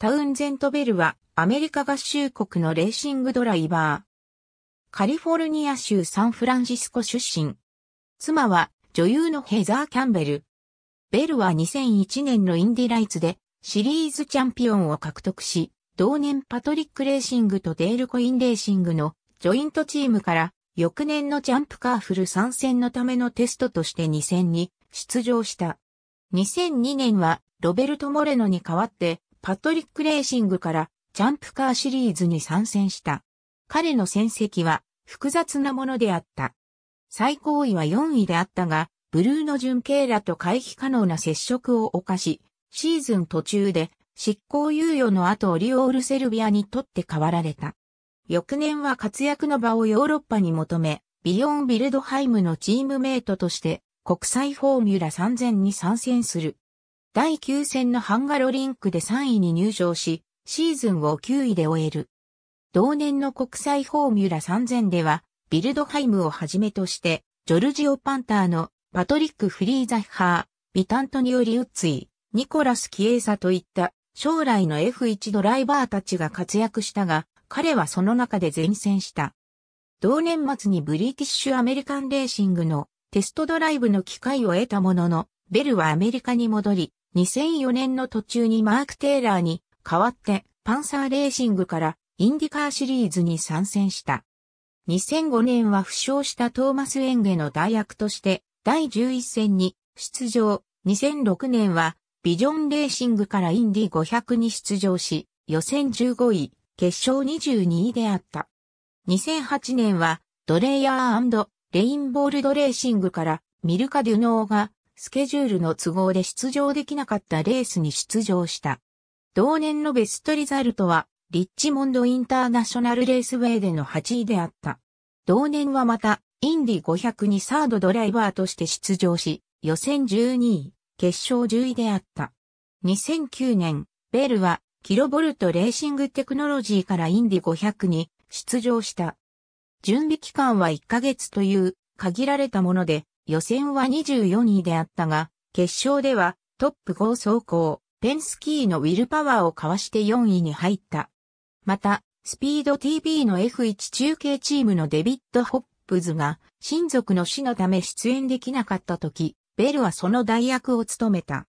タウンゼント・ベルはアメリカ合衆国のレーシングドライバー。カリフォルニア州サンフランシスコ出身。妻は女優のヘザー・キャンベル。ベルは2001年のインディライツでシリーズチャンピオンを獲得し、同年パトリック・レーシングとデール・コイン・レーシングのジョイントチームから翌年のジャンプカーフル参戦のためのテストとして2戦に出場した。2002年はロベルト・モレノに代わってパトリック・レーシングからジャンプカーシリーズに参戦した。彼の戦績は複雑なものであった。最高位は4位であったが、ブルーの準慶らと回避可能な接触を犯し、シーズン途中で執行猶予の後オリオールセルビアにとって代わられた。翌年は活躍の場をヨーロッパに求め、ビヨン・ビルドハイムのチームメイトとして国際フォーミュラ3000に参戦する。第9戦のハンガロリンクで3位に入賞し、シーズンを9位で終える。同年の国際フォーミュラ3000では、ビルドハイムをはじめとして、ジョルジオ・パンターのパトリック・フリーザッハー、ビタントニオ・リウッツイ、ニコラス・キエーサといった将来の F1 ドライバーたちが活躍したが、彼はその中で前線した。同年末にブリティッシュ・アメリカン・レーシングのテストドライブの機会を得たものの、ベルはアメリカに戻り、2004年の途中にマーク・テイラーに代わってパンサーレーシングからインディカーシリーズに参戦した。2005年は負傷したトーマス・エンゲの代役として第11戦に出場。2006年はビジョンレーシングからインディ500に出場し、予選15位、決勝22位であった。2008年はドレイヤーレインボールドレーシングからミルカ・デュノーがスケジュールの都合で出場できなかったレースに出場した。同年のベストリザルトは、リッチモンドインターナショナルレースウェイでの8位であった。同年はまた、インディ500にサードドライバーとして出場し、予選12位、決勝10位であった。2009年、ベルは、キロボルトレーシングテクノロジーからインディ500に出場した。準備期間は1ヶ月という限られたもので、予選は24位であったが、決勝ではトップ5走行、ペンスキーのウィルパワーをかわして4位に入った。また、スピード TV の F1 中継チームのデビッド・ホップズが親族の死のため出演できなかった時、ベルはその代役を務めた。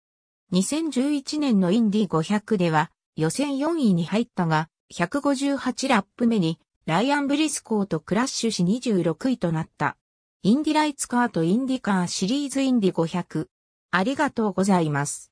2011年のインディ500では予選4位に入ったが、158ラップ目にライアン・ブリスコーとクラッシュし26位となった。インディライツカーとインディカーシリーズインディ500。ありがとうございます。